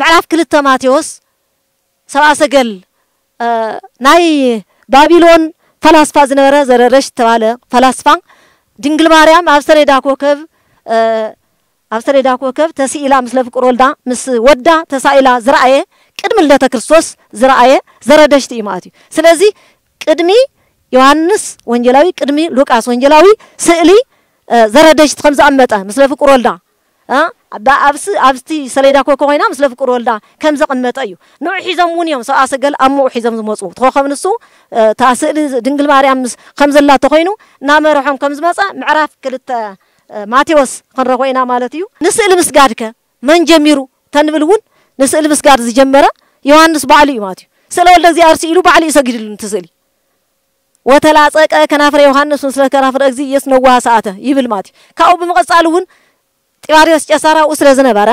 ምዕራፍ ክልተ ማቴዎስ ሰብኣ ሰገል ናይ ባቢሎን ፈላስፋ ዝነበረ ዘረረሽ ዝተባሃለ ፈላስፋ ድንግል ማርያም አብሰሬዳ ኮከብ አብሰሬዳ ኮከብ ተስኢላ ምስለ ፍቁር ወልዳ ምስ ወዳ ተሳኢላ ዝረአየ ቅድሚ ልደተ ክርስቶስ ዝረአየ ዘረደሽቲ እዩ ማለት እዩ ስለዚ ቅድሚ ዮሃንስ ወንጀላዊ ቅድሚ ሉቃስ ወንጀላዊ ስእሊ ዘረደሽቲ ከም ዝኣመጠ ምስለ ፍቁር ወልዳ ኣብቲ ሰሌዳ ኮይ ኮይና ምስ ፍቅር ወልዳ ከም ዘቐመጠ እዩ ንዑ ሒዞም እውን እዮም ሰብኣ ሰገል ኣብ ምኡ ሒዞም ዝመፁ ትኾኸም ንሱ እታ ስእሊ ድንግል ማርያም ከም ዘላተ ኮይኑ እናመርሖም ከም ዝመፀ ምዕራፍ ክልተ ማቴዎስ ክንረኽቦ ኢና ማለት እዩ ንስእሊ ምስጋድ ከ መን ጀሚሩ ተንብል እውን ንስእሊ ምስጋድ ዝጀመረ ዮሃንስ ባዕሉ እዩ ማለት እዩ ስእለ ወልደ እግዚኣብሔር ኢሉ ባዕሉ እዩ ሰጊድሉ ስእሊ ወተላፀቀ ከናፍረ ዮሃንስ ስለ ከናፍረ እግዚ የስ ነዋህ ሰዓተ ይብል ማለት እዩ ካብኡ ብምቐፃሊ እውን ጢባሪዎስ ቄሳር ውስረ ዝነበረ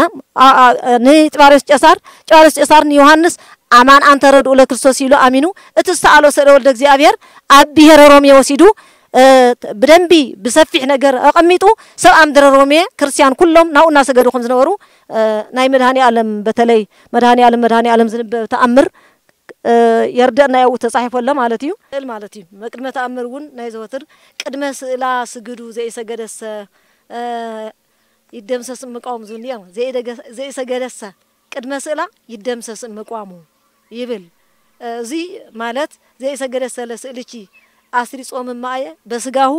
ንጢባሪዎስ ቄሳር ጢባሪዎስ ቄሳር ዮሐንስ አማን አንተ ረድኡ ለክርስቶስ ይሉ አሚኑ እቲ ዝተኣሎ ስእለ ወልደ እግዚኣብሔር ኣብ ብሔረ ሮሜ ወሲዱ ብደንቢ ብሰፊሕ ነገር ኣቐሚጡ ሰብኣ ምድረ ሮሜ ክርስቲያን ኩሎም ናብኡ እናሰገዱ ከም ዝነበሩ ናይ መድሃኒ ኣለም በተለይ መድሃኒ ኣለም መድሃኒ ኣለም ዝንበብ ተኣምር የርደአና ያው ተጻሒፈሎ ማለት እዩ ስእል ማለት እዩ መቅድመ ተኣምር እውን ናይ ዘወትር ቅድመ ስእላ ስግዱ ዘይሰገደሰ ይደምሰስ እምቃወም ዙንዮም ዘኢሰገደሳ ቅድመ ስእላ ይደምሰስ እምቋሙ ይብል እዚ ማለት ዘኢሰገደሰ ለስእልቺ አስሪ ጾም ማየ በስጋሁ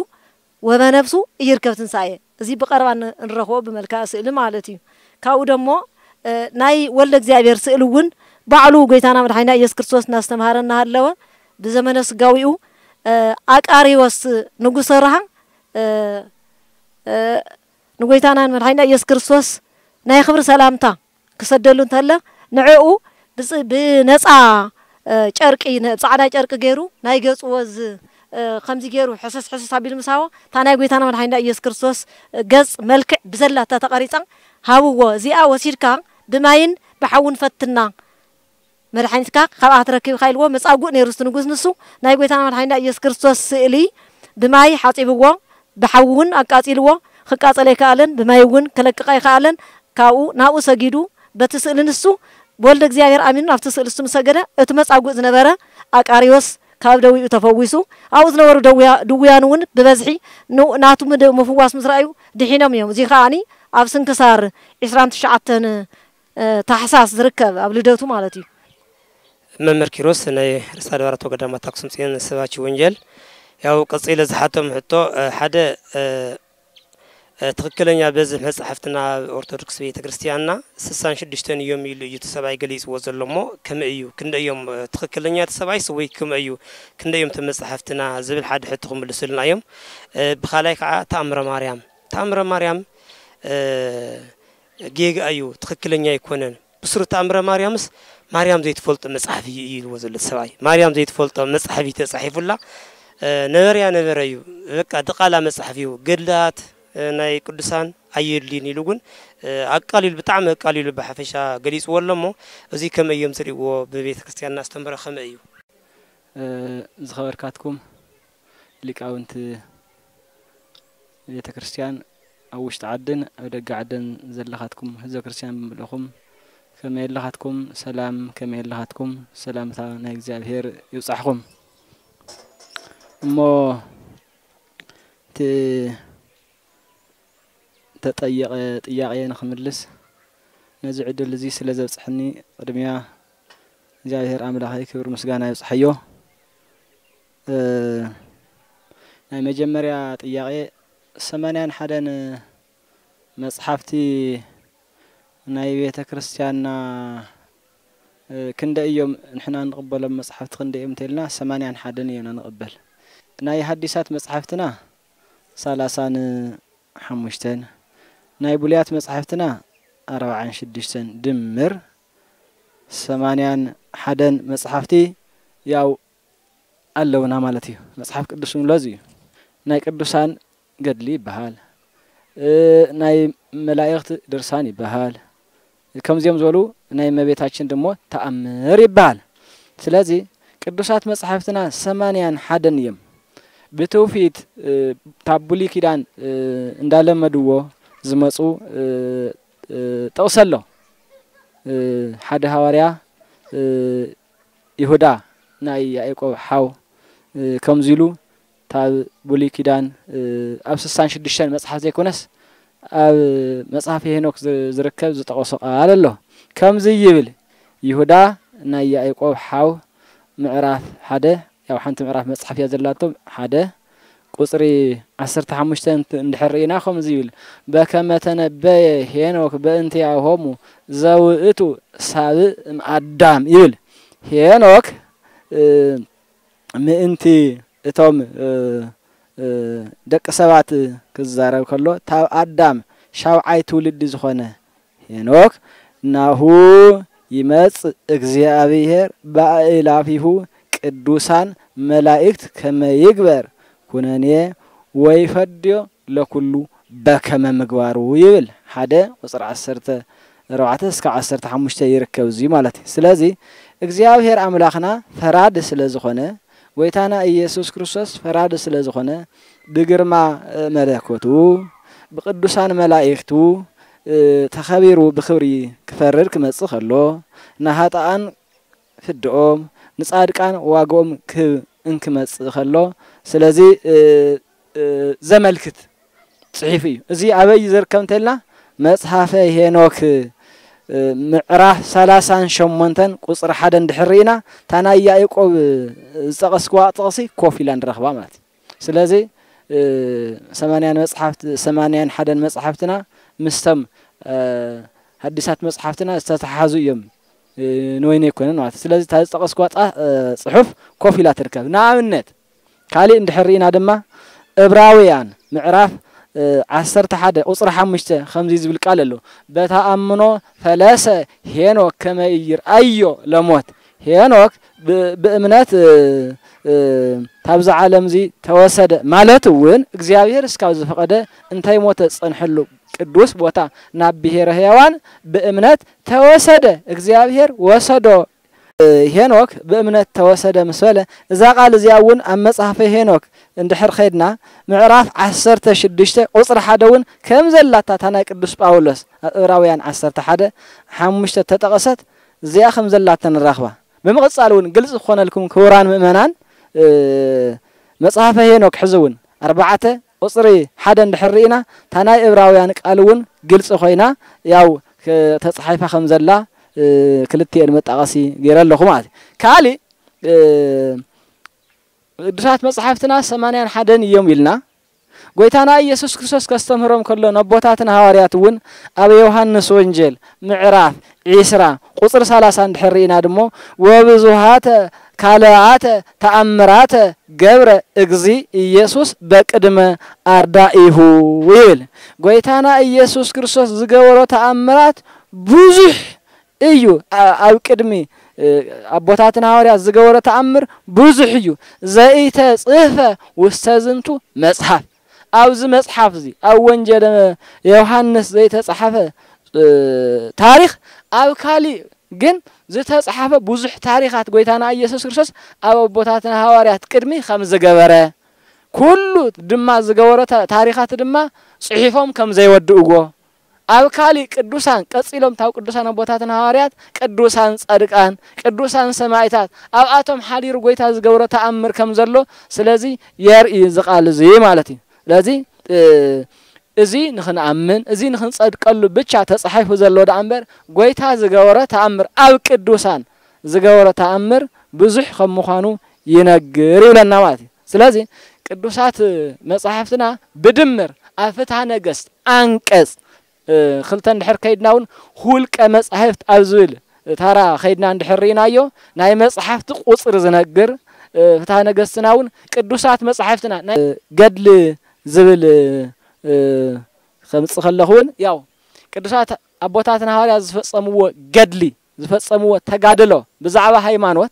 ወበነብሱ እይርከብ ትንሳኤ እዚ ብቀረባ እንረኽቦ ብመልክዕ ስእሊ ማለት እዩ ካብኡ ደሞ ናይ ወልደ እግዚኣብሔር ስእሊ እውን ባዕሉ ጎይታና መድሓኒና ኢየሱስ ክርስቶስ እናስተምሃረና ሃለወ ብዘመነ ስጋዊኡ ኣቃሪዎስ ንጉሰ ረሃ ንጎይታናን መድሓይና ኢየሱስ ክርስቶስ ናይ ክብሪ ሰላምታ ክሰደሉ እንተለ ንዕኡ ብነፃ ጨርቂ ፃዕዳ ጨርቂ ገይሩ ናይ ገፁ ወዝ ከምዚ ገይሩ ሕስስ ሕስስ ኣቢሉ ምሳቦ እታ ናይ ጎይታና መድሓይና ኢየሱስ ክርስቶስ ገፅ መልክዕ ብዘላታ ተቐሪፃ ሃብዎ እዚኣ ወሲድካ ብማይን ብሓውን ፈትና መድሓኒትካ ካብኣ ትረኪብካ ኢልዎ መፃጉእ ነይሩ ስቲ ንጉስ ንሱ ናይ ጎይታና መድሓይና ኢየሱስ ክርስቶስ ስእሊ ብማይ ሓፂብዎ ብሓዊ እውን ኣቃፂልዎ ክቃፀል ኣይከኣለን ብማይ እውን ክለቅቕ ይከኣለን ካብኡ ናብኡ ሰጊዱ በቲ ስእሊ ንሱ ወልደ እግዚኣብሔር ኣሚኑ ኣብቲ ስእሊ ንሱ ምሰገደ እቲ መፃጉእ ዝነበረ ኣቃሪዎስ ካብ ደዊኡ ተፈዊሱ ኣብኡ ዝነበሩ ድውያን እውን ብበዝሒ ናቱ ምፍዋስ ምስ ረኣዩ ድሒኖም እዮም እዚ ከዓኒ ኣብ ስንክሳር 2 29 ታሕሳስ ዝርከብ ኣብ ልደቱ ማለት እዩ መምህር ኪሮስ ናይ ርእሰ ኣድባራት ወገዳማት ኣክሱም ፅዮን ሰባኪ ወንጀል ያው ቀፂለ ዝሓቶም ሕቶ ሓደ ትክክለኛ በዝሕ መፅሓፍትና ኦርቶዶክስ ቤተ ክርስቲያንና 66 እዮም ኢሉ እዩ እቲ ሰብኣይ ገሊፅዎ ዘሎ እሞ ከመይ እዩ ክንደይ እዮም ትክክለኛ እቲ ሰብኣይስ ወይ ከመይ እዩ ክንደይ እዮም እቲ መፅሓፍትና ዝብል ሓደ ሕቶ ክምልስልና እዮም ብካልኣይ ከዓ ተኣምረ ማርያም ተኣምረ ማርያም ጌጋ እዩ ትክክለኛ ኣይኮነን ብስሩ ተኣምረ ማርያምስ ማርያም ዘይትፈልጦ መፅሓፍ እዩ ኢልዎ ዘሎ ሰብኣይ ማርያም ዘይትፈልጦ መፅሓፍ እዩ ተፃሒፉላ ነበርያ ነበረ እዩ በቃ ድቃላ መፅሓፍ እዩ ገድላት ናይ ቅዱሳን ኣየድልን ኢሉ እውን ኣቃሊሉ ብጣዕሚ ኣቃሊሉ ብሓፈሻ ገሊፅዎ ኣሎ እሞ እዚ ከመይ እዮም ዝርእይዎ ብቤተ ክርስቲያን እናስተምረ ከመይ እዩ ዝኸበርካትኩም ሊቃውንቲ ቤተ ክርስቲያን ኣብ ውሽጢ ዓድን ኣብ ደገ ዓድን ዘለኻትኩም ህዝበ ክርስቲያን ብምልእኹም ከመይ ኣለኻትኩም ሰላም ከመይ ኣለኻትኩም ሰላምታ ናይ እግዚኣብሄር ይብፃሕኩም እሞ እቲ ተጠየቀ ጥያቄ ንክምልስ ነዚ ዕድል እዚ ስለ ዘብፅሐኒ ቅድሚያ እግዚኣብሔር ኣምላኸይ ክብሪ ምስጋና ይብፅሐዮ ናይ መጀመርያ ጥያቄ ሰማንያን ሓደን መፅሓፍቲ ናይ ቤተ ክርስቲያንና ክንደይ እዮም ንሕና ንቕበሎም መፅሓፍቲ ክንደይ እዮም እንተኢልና ሰማንያን ሓደን እዮምና ንቕበል ናይ ሃዲሳት መፅሓፍትና ሳላሳን ሓሙሽተን ናይ ብሉያት መፅሓፍትና ኣርባዓን ሽዱሽተን ድምር ሰማንያን ሓደን መፅሓፍቲ ያው ኣለውና ማለት እዩ መፅሓፍ ቅዱስ ንብሎ እዚ እዩ ናይ ቅዱሳን ገድሊ ይበሃል ናይ መላእኽቲ ድርሳን ይበሃል ከምዚኦም ዝበሉ ናይ መቤታችን ድሞ ተኣምር ይበሃል ስለዚ ቅዱሳት መፅሓፍትና ሰማንያን ሓደን እዮም ብትውፊት ካብ ብሉይ ኪዳን እንዳለመድዎ ዝመፁ ጠቕሰ ኣሎ ሓደ ሃዋርያ ይሁዳ ናይ ያዕቆብ ሓው ከምዚ ኢሉ ታብ ብሉይ ኪዳን ኣብ ስሳን ሽዱሽተን መፅሓፍ ዘይኮነስ ኣብ መፅሓፍ ሄኖክ ዝርከብ ዝጠቐሶ ቃል ኣሎ ከምዚ ይብል ይሁዳ ናይ ያዕቆብ ሓው ምዕራፍ ሓደ ያው ሓንቲ ምዕራፍ መፅሓፍ እያ ዘላቶም ሓደ ቁፅሪ 15 እንድሕር ርኢና ከምዚ ይብል በከመ ተነበየ ሄኖክ በእንቲአሆሙ ዘውእቱ ሳብእ እምኣዳም ይብል ሄኖክ ምእንቲ እቶም ደቂ ሰባት ክዛረብ ከሎ ታብ ኣዳም ሻብዓይ ትውልዲ ዝኾነ ሄኖክ ናሁ ይመፅእ እግዚኣብሔር ባእላፊሁ ቅዱሳን መላእክት ከመይግበር كنانيه ويفديو لكلو بكما مغوارو يبل حدا وصر عصرت روعتس كعصرت حمشت يركب زي مالتي سلازي اغزيابير املاخنا فراد سلازخونه ويتانا يسوس كرسوس فراد سلازخونه بغرما ملكوتو بقدسان ملائكتو تخبيرو بخبري كفرر كمتصو خلو نهاتان فدقوم نصادقان واقوم كو انكمتصو خلو ስለዚ ዘመልክት ፅሒፍ እዩ እዚ ኣበይ ዝርከብ እንተልና መፅሓፈ ሄኖክ ምዕራፍ ሰላሳን ሸሞንተን ቁፅሪ ሓደ እንድሕር ርኢና እታ ናይ ያዕቆብ ዝጠቐስክዋ ጥቕሲ ኮፍ ኢላ ንረኽባ ማለት እዩ ስለዚ ሰማንያን መፅሓፍቲ ሰማንያን ሓደን መፅሓፍትና ምስቶም ሃዲሳት መፅሓፍትና ዝተተሓዙ እዮም ንወይነ ይኮነን ማለት እዩ ስለዚ እታ ዝጠቐስክዋ ፅሑፍ ኮፍ ኢላ ትርከብ ንኣብነት ካልእ እንድሕር ኢና ድማ ዕብራውያን ምዕራፍ ዓሰርተ ሓደ ቁፅሪ ሓሙሽተ ከምዚ ዝብል ቃል ኣሎ በታ ኣምኖ ፈለሰ ሄኖክ ከመይ ይርአዮ ለሞት ሄኖክ ብእምነት ካብዚ ዓለም እዚ ተወሰደ ማለት እውን እግዚኣብሔር እስካብ ዝፈቐደ እንታይ ሞተ ዝፀንሐሉ ቅዱስ ቦታ ናብ ብሄረ ህያዋን ብእምነት ተወሰደ እግዚኣብሔር ወሰዶ ሄኖክ ብእምነት ተወሰደ ምስ በለ እዛ ቃል እዚኣ እውን ኣብ መፅሓፈ ሄኖክ እንድሕር ኸይድና ምዕራፍ 16 ቁፅሪ ሓደ እውን ከም ዘላታ እታ ናይ ቅዱስ ጳውሎስ ኣብ ዕብራውያን 11 ሓሙሽተ ተጠቐሰት እዚኣ ከም ዘላታ ንራኽባ ብምቕፃል እውን ግልፂ ክኾነልኩም ክቡራን ምእመናን መፅሓፈ ሄኖክ ሕዚ እውን ኣርባዕተ ቁፅሪ ሓደ እንድሕር ርኢና እታ ናይ ዕብራውያን ቃል እውን ግልፂ ኮይና ያው ተፃሒፋ ከም ዘላ ክልተን መጣቀሲ ገይረ ኣለኹ ማለት እዩ ካሊእ ቅዱሳት መፅሓፍትና ሰማንያን ሓደን እዮም ኢልና ጎይታና ኢየሱስ ክርስቶስ ከስተምህሮም ከሎ ነቦታትን ሃዋርያት እውን ኣብ ዮሃንስ ወንጀል ምዕራፍ ዒስራ ቁፅሪ ሳላሳ እንድሕር ኢና ድሞ ወብዙሃተ ካልኣተ ተኣምራተ ገብረ እግዚ ኢየሱስ በቅድመ ኣርዳኢሁ ይብል ጎይታና ኢየሱስ ክርስቶስ ዝገበሮ ተኣምራት ብዙሕ እዩ ኣብ ቅድሚ ኣቦታትን ሐዋርያት ዝገበሮ ተኣምር ብዙሕ እዩ ዘኢተጽሕፈ ውስተ ዝንቱ መጽሓፍ ኣብዚ መፅሓፍ እዚ ኣብ ወንጀለ ዮሃንስ ዘይተጻሓፈ ታሪክ ኣብ ካሊእ ግን ዝተጻሓፈ ብዙሕ ታሪኻት ጎይታና ኢየሱስ ክርስቶስ ኣብ ኣቦታትን ሐዋርያት ቅድሚ ከም ዝገበረ ኩሉ ድማ ዝገበሮ ታሪካት ድማ ፅሒፎም ከም ዘይወድእዎ አብካሊ ቅዱሳን ቀፂሎም ታው ቅዱሳን አቦታትን ሐዋርያት ቅዱሳን ጻድቃን ቅዱሳን ሰማዕታት ኣብኣቶም ሓዲሩ ጎይታ ዝገብሮ ተኣምር ከም ዘሎ ስለዚ የርኢ ዝቃል እዚ ማለት እዩ ስለዚ እዚ ንክንኣምን እዚ ንክንጸድቀሉ ብቻ ተጻሒፉ ዘሎ ዳ እምበር ጎይታ ዝገበረ ተኣምር ኣብ ቅዱሳን ዝገበረ ተኣምር ብዙሕ ከም ምዃኑ ይነግር ይብለና ማለት እዩ ስለዚ ቅዱሳት መጻሕፍትና ብድምር ኣብ ፍትሃ ነገስት ኣንቀጽ خلتن دحر كيدنا ون خول كمس حفت أزول ترى خيدنا عند حرينا يو ناي مس حفت قصر زنقر فتح نجسنا ون كدوسات مس حفتنا قدل زبل خمس خلهون ياو كدوسات أبوتاتنا هاري زفصموا قدلي زفصموا تقادلو بزعبة هاي مانوت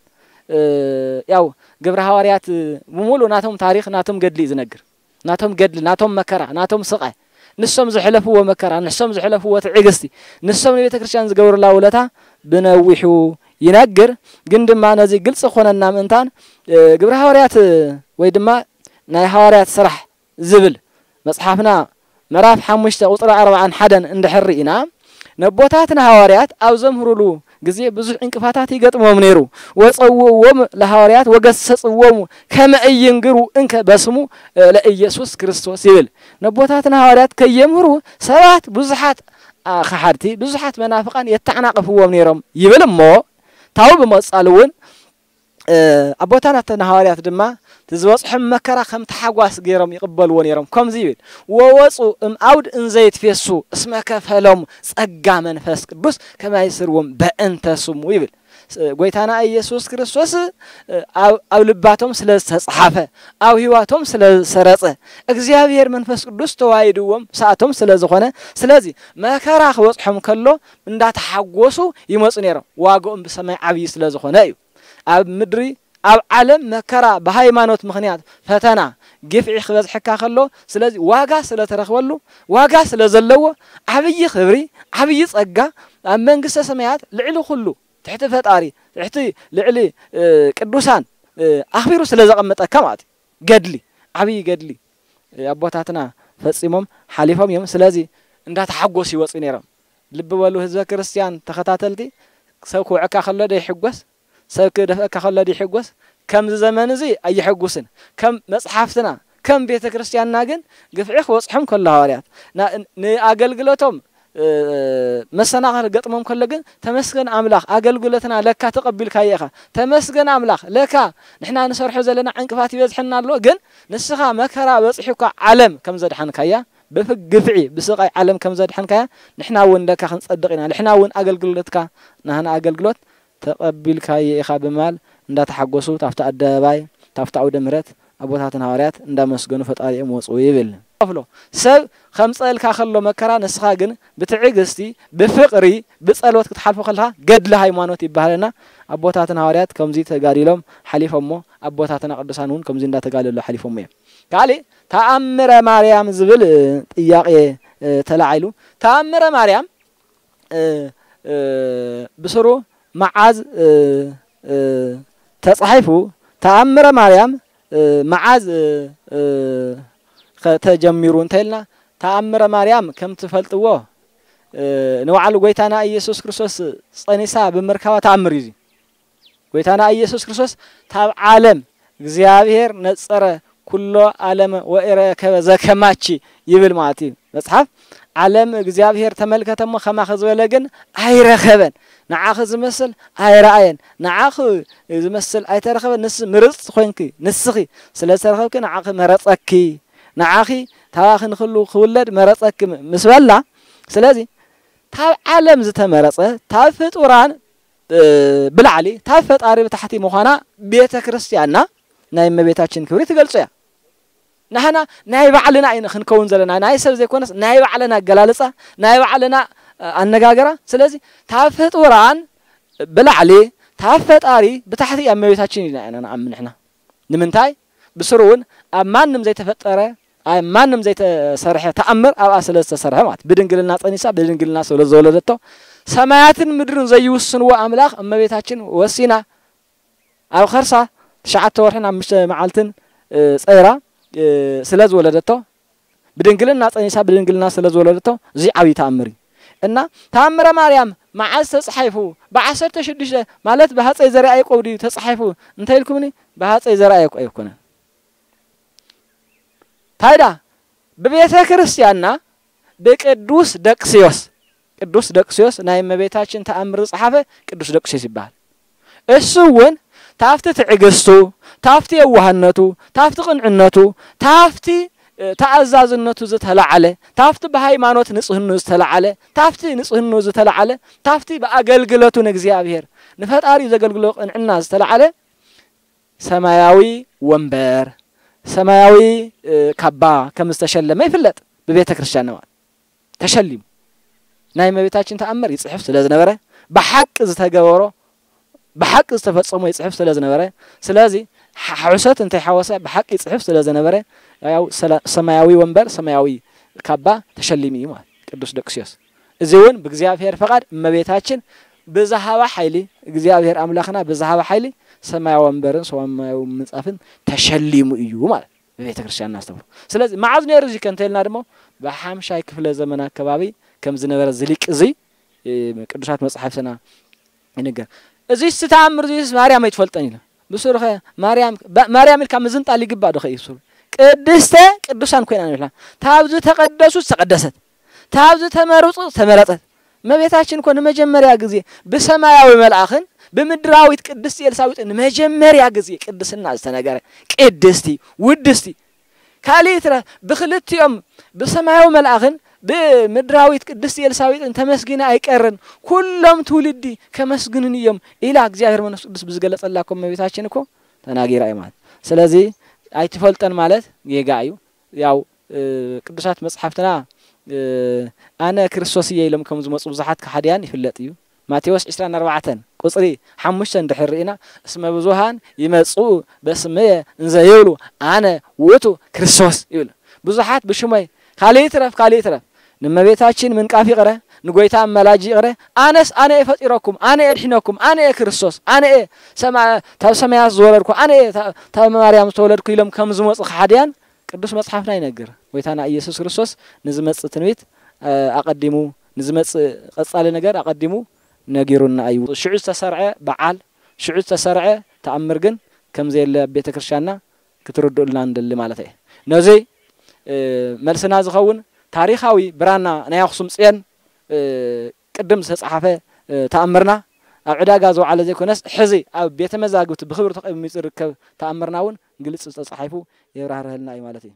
ياو قبر هواريات مولو ناتهم تاريخ ناتهم قدلي زنقر ناتهم قدل ناتهم مكره ناتهم سقه نسوم زحلفوا مكرا نسوم زحلفوا تعجستي نسوم نبي تكرشان زجور الله ولتا بنويحو ينجر جند ما نزي قلت خونا النام انتان قبر حواريات ويدما ناي حواريات سرح زبل مصحفنا مراف حمشتا وطرا أربعا حدا اندحر إنا نبوتاتنا حواريات أو زمهرلو ጊዜ ብዙ እንቅፋታት ይገጥሞም ነይሩ ወጸውዎም ለሐዋርያት ወገሰጽዎሙ ከመ ኢይንግሩ እንከ በስሙ ለኢየሱስ ክርስቶስ ይብል ነቦታትን ሐዋርያት ከየምህሩ ሰባት ብዙሓት ከሓድቲ ብዙሓት መናፍቃን የተዓናቅፍዎም ነይሮም ይብል እሞ ታው ብመጻል እውን ኣቦታናትን ሐዋርያት ድማ تزوصحم مكرا خم تحواس غيرهم يقبل ونيرهم كم زيبل ووصوا ام عود ان زيت فيسو اسم كفلهم صقا منفس قدس كما يسروم بانت سمو يبل ጎይታና ኢየሱስ ክርስቶስ ኣብ ልባቶም ስለ ዝተጻሓፈ ኣብ ህይዋቶም ስለ ዝሰረጸ እግዚኣብሔር መንፈስ ቅዱስ ተዋሂድዎም ሰዓቶም ስለ ዝኾነ ስለዚ መከራ ክበፅሖም ከሎ እንዳተሓጎሱ ይመፁ ነይሮም ዋግኦም ብሰማይ ዓብዪ ስለ ዝኾነ እዩ ኣብ ምድሪ ኣብ ዓለም መከራ ብሃይማኖት ምክንያት ፈተና ግፍዒ ክበዝሕካ ከሎ ስለዚ ዋጋ ስለ ተረክበሉ ዋጋ ስለ ዘለዎ ዓብይ ክብሪ ዓብይ ፀጋ ኣብ መንግስተ ሰማያት ልዕሊ ኩሉ ትሕቲ ፈጣሪ ትሕቲ ልዕሊ ቅዱሳን ኣኽቢሩ ስለ ዘቐመጠካ ማለት እዩ ገድሊ ዓብይ ገድሊ ኣቦታትና ፈፂሞም ሓሊፎም እዮም ስለዚ እንዳተሓጎሱ ይወፅኡ ነይሮም ልቢ በሉ ህዝበ ክርስትያን ተኸታተልቲ ሰብ ክውዕካ ከሎ ዶ ይሕጎስ ሰብ ክደፍአካ ከሎ ድ ይሕጎስ ከምዚ ዘመን እዚ ኣይሕጉስን ከም መፅሓፍትና ከም ቤተ ክርስቲያንና ግን ግፍዒ ክበፅሖም ከሎ ሃዋርያት ንኣገልግሎቶም መሰናኸል ገጥሞም ከሎ ግን ተመስገን ኣምላኽ ኣገልግሎትና ለካ ተቐቢልካ ኢኻ ተመስገን ኣምላኽ ለካ ንሕና ንሰርሖ ዘለና ዕንቅፋት ይበዝሐና ኣለዎ ግን ንስኻ መከራ በፂሑካ ዓለም ከም ዘድሓንካ እያ ብግፍዒ ብስቃይ ዓለም ከም ዘድሓንካ እያ ንሕና እውን ለካ ክንፀድቕ ኢና ንሕና እውን ኣገልግሎትካ ናህና ኣገልግሎት ተቐቢልካዮ ኢኻ ብምባል እንዳተሓጎሱ ታፍቲ ኣደባባይ ታፍቲ ዓውደ ምህረት ኣቦታትን ሃዋርያት እንዳመስገኑ ፈጣሪኦም ወፅኡ ይብል ፍሎ ሰብ ከምፀልካ ከሎ መከራ ንስኻ ግን ብትዕግስቲ ብፍቕሪ ብፀሎት ክትሓልፎ ከለካ ገድሊ ሃይማኖት ይበሃለና ኣቦታትን ሃዋርያት ከምዚ ተጋዲሎም ሓሊፎሞ ኣቦታትና ቅዱሳን እውን ከምዚ እንዳተጋደሎ ሓሊፎሞ እዮም ካልእ ተኣምረ ማርያም ዝብል ጥያቄ ተላዒሉ ተኣምረ ማርያም ብስሩ መዓዝ ተጻሒፉ ተኣምረ ማርያም መዓዝ ከተጀሚሩ እንታይ ኢልና ተኣምረ ማርያም ከም ትፈልጥዎ ንባዕሉ ጎይታና ኢየሱስ ክርስቶስ ፀኒሳ ብምርካባ ተኣምር እዩ ጎይታና ኢየሱስ ክርስቶስ ካብ ዓለም እግዚኣብሔር ነፀረ ኩሎ ዓለመ ወኢረከበ ዘከማቺ ይብል ማለት እዩ መፅሓፍ ዓለም እግዚኣብሔር ተመልከተ እሞ ከማኸ ዝበለ ግን ኣይረኸበን ንዓኺ ዝመስል ኣይረኣየን ንዓኺ ዝመስል ኣይተረኸበን ንስ ምርፅ ኮንኪ ንስኺ ስለ ዝተረኸብኪ ንዓኺ መረፀኪ ንዓኺ ታባኺ ንክሉ ክውለድ መረፀኪ ምስ በላ ስለዚ ካብ ዓለም ዝተመረፀ ካብ ፍጡራን ብላዕሊ ካብ ፈጣሪ ብታሕቲ ምዃና ቤተ ክርስትያንና ናይ እመቤታችን ክብሪ ትገልፁ እያ ንሕና ናይ ባዕልና ኢና ክንከውን ዘለና ናይ ሰብ ዘይኮነስ ናይ ባዕልና ኣገላልፃ ናይ ባዕልና ኣነጋገራ ስለዚ ታብ ፍጡራን ብላዕሊ ታብ ፈጣሪ ብታሕቲ ኣብ መቤታችን ኢና ኢና ንኣምን ንሕና ንምንታይ ብስሩ እውን ኣብ ማንም ዘይተፈጠረ ኣብ ማንም ዘይተሰርሐ ተኣምር ኣብኣ ስለ ዝተሰርሐ ማለት ብድንግልና ፀኒሳ ብድንግልና ስለ ዘወለደቶ ሰማያትን ምድርን ዘይውስንዎ ኣምላኽ እመቤታችን ወሲና ኣብ ከርሳ ትሽዓተ ወርሕን ኣምሽተ መዓልትን ፀይራ ስለ ዝወለደቶ ብድንግልና ፀኒሳ ብድንግልና ስለ ዝወለደቶ እዚ ዓብዪ ተኣምር እዩ እና ተኣምረ ማርያም መዓዝ ተፃሒፉ ብዓሰርተ ሽዱሽተ ማለት ብሃፀይ ዘርአ ያዕቆብ ድዩ ተፃሒፉ እንታይ ኢልኩምኒ ብሃፀይ ዘርአ ያዕቆብ ኣይኮነን ታይዳ ብቤተ ክርስትያንና ብቅዱስ ደቅስዮስ ቅዱስ ደቅስዮስ ናይ መቤታችን ተኣምር ዝፀሓፈ ቅዱስ ደቅስዮስ ይበሃል እሱ እውን ታብቲ ትዕግስቱ ታፍቲ የዋህነቱ ታፍቲ ቅንዕነቱ ታፍቲ ተኣዛዝነቱ ዝተለዓለ ታፍቲ ብሃይማኖት ንፅህኑ ዝተለዓለ ታፍቲ ንፅህኑ ዝተለዓለ ታፍቲ ብኣገልግለቱ ንእግዚኣብሔር ንፈጣሪ ዘገልግሎ ቅንዕና ዝተለዓለ ሰማያዊ ወንበር ሰማያዊ ካባ ከም ዝተሸለመ ይፍለጥ ብቤተ ክርስቲያን ነዋ ተሸሊሙ ናይ መቤታችን ተኣምር ይፅሕፍ ስለ ዝነበረ ብሓቂ ዝተገበሮ ብሓቂ ዝተፈፀሞ ይፅሕፍ ስለ ዝነበረ ስለዚ ሓወሰት እንተይሓወሰ ብሓቂ ፅሑፍ ስለ ዝነበረ ሰማያዊ ወንበር ሰማያዊ ካባ ተሸሊሙ እዩ ማለት ቅዱስ ደቅስዮስ እዚ እውን ብእግዚኣብሔር ፈቓድ እመቤታችን ብዛሃባ ሓይሊ እግዚኣብሔር ኣምላኽና ብዛሃባ ሓይሊ ሰማያዊ ወንበርን ሰማያዊ ምንፃፍን ተሸሊሙ እዩ ማለት ብቤተ ክርስቲያንና ዝተብሎ ስለዚ መዓዝ ነይሩ እዚ ከንተይልና ድሞ ብሓምሻይ ክፍለ ዘመን ኣከባቢ ከም ዝነበረ ዝሊቅ እዚ ቅዱሳት መፅሓፍትና ይንገር እዚ ስተኣምር እዚ ማርያም ኣይትፈልጠን ኢለ ብስሩኸ ማርያም ኢልካ ምዝንጣል ይግባእ ዶ ኸይ ብስሩ ቅድስተ ቅዱሳን ኮይና ንብላ ታብዝ ተቐደሱ ዝተቐደሰት ታብዝ ተመርፁ ተመረፀት መቤታችን እኮ ንመጀመርያ ግዜ ብሰማያዊ መልኣኽን ብምድራዊት ቅድስቲ ኤልሳዊጥ ንመጀመርያ ግዜ ቅድስና ዝተነገረ ቅድስቲ ውድስቲ ካሊእ ትረ ብክልቲኦም ብሰማያዊ መልኣኽን ብምድራዊት ቅድስቲ ኤልሳቤጥን ተመስጊነ አይቀርን ኩሎም ትውልዲ ከመስግንን እዮም ኢላ እግዚአብሔር መንፈስ ቅዱስ ብዝገለጸላ መቤታችን እኮ ተናጊራ እዩ ማለት ስለዚ ኣይትፈልጠን ማለት ጌጋ እዩ ያው ቅዱሳት መፅሓፍትና ኣነ ክርስቶስ እየ ኢሎም ከም ዝመፁ ብዙሓት ካሓድያን ይፍለጥ እዩ ማቴዎስ 24 ቁፅሪ ሓሙሽተ እንድሕር ርኢና እስመ ብዙሃን ይመፁ በስመየ እንዘይብሉ ኣነ ውእቱ ክርስቶስ ይብል ብዙሓት ብሽመይ ካልእ ትረፍ ካልእ ትረፍ ንመቤታችን ምንቃፍ ይቕረ ንጎይታ ኣመላጂ ይቕረ ኣነስ ኣነ እየ ፈጢረኩም ኣነ እየ ድሕነኩም ኣነ እየ ክርስቶስ ኣነ እየ ካብ ሰማያት ዝወለድኩ ኣነ እየ ካብ ማርያም ዝተወለድኩ ኢሎም ከም ዝመፁ ሓድያን ቅዱስ መፅሓፍና ይነግር ጎይታና ኢየሱስ ክርስቶስ ንዝመፅእ ትንቢት ኣቐዲሙ ንዝመፅእ ቀፃሊ ነገር ኣቐዲሙ ነጊሩና እዩ ሽዑ ዝተሰርዐ በዓል ሽዑ ዝተሰርዐ ተኣምር ግን ከምዘየለ ኣብ ቤተ ክርስትያንና ክትርድኡልና ንደሊ ማለት እየ ነዚ መልስና ዝኸውን ታሪኻዊ ብራና ናይ ኣኽሱም ፅየን ቅድም ዝተፃሓፈ ተኣምርና ኣብ ዕዳጋ ዝውዓለ ዘይኮነስ ሕዚ ኣብ ቤተ መዛግብቲ ብክብሪ ተቐሚፁ ዝርከብ ተኣምርና እውን ግልፅ ዝተፃሒፉ የብራህርህልና እዩ ማለት እዩ